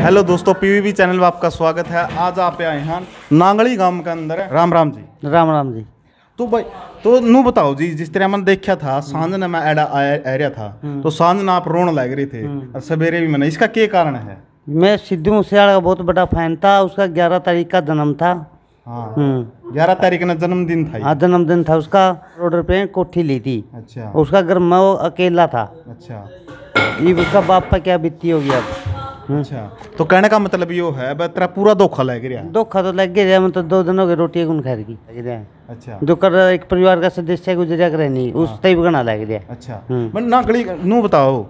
Hello दोस्तों PVB channel में आपका स्वागत है आज आप आए हैं नांगली गांव के अंदर है राम राम जी राम राम जी तो भाई तो नू बताओ जी जिस तरह मैंने देखा था सांझ ने मैं एडा एरिया था हम्म। तो सांझ ने आप रोन लग रहे थे हम्म। और सवेरे भी मैंने इसका क्या कारण है मैं सिद्धू मूसेवाल का बहुत बड़ा फैन था उसका ग्यारह तारीख का जन्म था हाँ। हम्म। ग्यारह तारीख ना जन्मदिन था हाँ जन्मदिन था उसका रोड पे कोठी ली थी अच्छा उसका घर मैं अकेला था अच्छा ये उसका बाप का क्या बीती हो गया अच्छा तो कहने का मतलब यो है तेरा पूरा धोखा लग गया धोखा तो लग गया मतलब दो दिन हो गए रोटी गुन खा गई अच्छा जो कर एक परिवार का सदस्य गुजरिया करे नहीं उस हाँ। टाइप का ना लग गया अच्छा हम्म। ना गली नू बताओ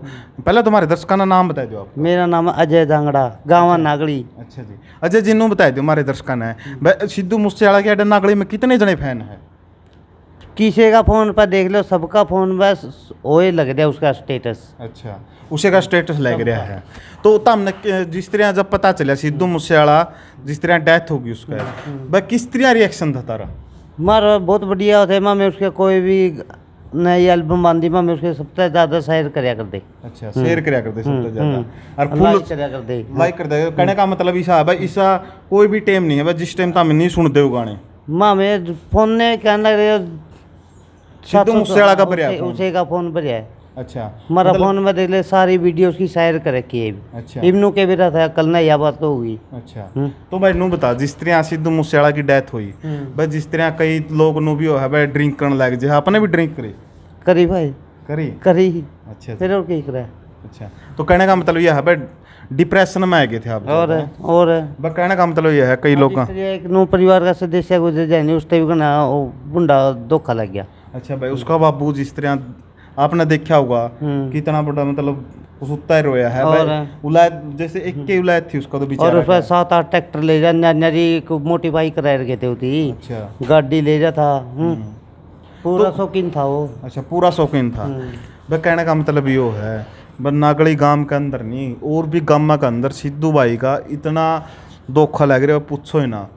पहले तुम्हारे दर्शकों का नाम बता दो आप मेरा नाम अजय दांगड़ा गाँव अच्छा। नागली अच्छा जी अजय जी नू बता दो हमारे दर्शकों ने सिद्धू मूसेवाला के नागड़ी में कितने जने फैन है किसी का फ़ोन पर देख लो सबका फ़ोन बस ओ लग रहा है उसका स्टेटस अच्छा उसे का स्टेटस लग रहा है तो तमने जिस तरह जब पता चला सिद्धू मूसेवाला जिस तरह डेथ होगी उसका वह हम्म। किस तरह रिएक्शन था तारा मार बहुत बढ़िया होते है मैं उसके कोई भी नई एल्बम बांधी मैं उसके सबसे ज्यादा शेयर करया कर दे अच्छा शेयर करया कर दे हम्म, सबसे ज्यादा हम्म। और फुल करया कर दे लाइक कर दे कहने का मतलब इसा है भाई इसा कोई भी टाइम नहीं है बस जिस टाइम तुम तो नहीं सुनते हो गाने मामे फोन ने कहने लग रहे सीधे मुझसे आगा पर आया उसे का फोन पर आया अच्छा हमारा मतलब... फोन में देख ले सारी वीडियो उसकी शायर कर रखी है अच्छा इमनू के बेटा था कल ना यह बात तो हुई अच्छा हुँ? हम्म। तो भाई नू बता जिस तरह सिद्धू मूसेड़ा की डेथ हुई हम्म। भाई जिस तरह कई लोग नू भी है भाई ड्रिंक करने लग जाए हाँ, आपने भी ड्रिंक करी करी भाई करी करी अच्छा, अच्छा फिर और क्या करा अच्छा तो कहने का मतलब यह है भाई डिप्रेशन में आ गए थे आप और है, हाँ? और बस कहने का मतलब यह है कई हाँ, लोग एक नू परिवार का सदस्य गुजर जाए उस टाइम का ना बुंडा धोखा लग गया अच्छा भाई उसका बाबू जिस तरह आपने देखा होगा हम्म। कितना बड़ा मतलब रोया है उलायत जैसे एक के हम्म। उलायत थी उसका तो और सात आठ ट्रैक्टर ले जा मोटी बाइक थे अच्छा गाड़ी ले जा था हम्म। पूरा तो- शौकीन था वो अच्छा पूरा शौकीन था भाई कहने का मतलब यो है नागड़ी गांव के अंदर नहीं और भी गांव के अंदर सिद्धू भाई का इतना धोखा लग रहा पूछो ही ना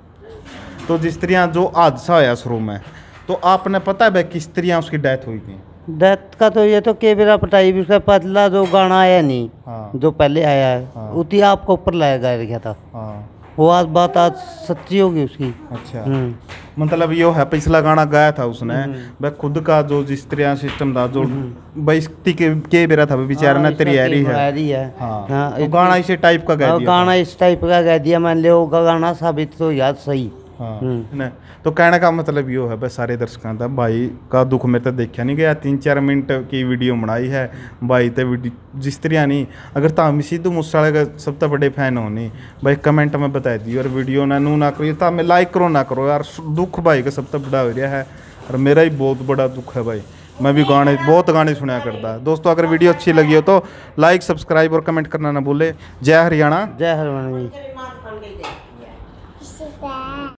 तो जिस तरह जो हादसा होया शुरू में तो आपने पता है भाई कि स्त्रियाँ उसकी डेथ हुई थी डेथ का तो ये तो केबरा पटाई भी उसका पतला जो गाना आया नहीं हाँ। जो पहले आया है हाँ। उसी आपको ऊपर लाया गया था हाँ। वो आज बात आज सच्ची होगी उसकी अच्छा हम्म। मतलब यो है पिछला गाना गाया था उसने हम्म। भाई खुद का जो जिस तरह सिस्टम था जो बस्ती हम्म। के के बेरा था बेचारे हाँ, ने तेरी है है हां हाँ, हाँ तो गाना इसी टाइप का गा हाँ, दिया गाना इस टाइप का गा दिया मान लो गाना साबित तो याद सही ਹਾਂ ਤਾਂ ਕਹਿਣ ਦਾ ਮਤਲਬ ਇਹੋ ਹੈ ਬਈ ਸਾਰੇ ਦਰਸ਼ਕਾਂ ਦਾ ਭਾਈ ਦਾ ਦੁੱਖ ਮੇਰੇ ਤੇ ਦੇਖਿਆ ਨਹੀਂ ਗਿਆ 3-4 ਮਿੰਟ ਕੀ ਵੀਡੀਓ ਬਣਾਈ ਹੈ ਭਾਈ ਤੇ जिस तरह नहीं अगर तामी सिद्धू मूसेवाले का सब तो बड़े फैन हो नहीं भाई कमेंट में बता दी और वीडियो ना नू ना करिए तो लाइक करो ना करो यार दुख भाई का सब तो बड़ा हो रहा है और मेरा ही बहुत बड़ा दुख है भाई मैं भी गाने बहुत गाने सुनाया करता दोस्तों अगर वीडियो अच्छी लगी हो तो लाइक सब्सक्राइब और कमेंट करना ना भूले जय हरियाणा जय हरियाणा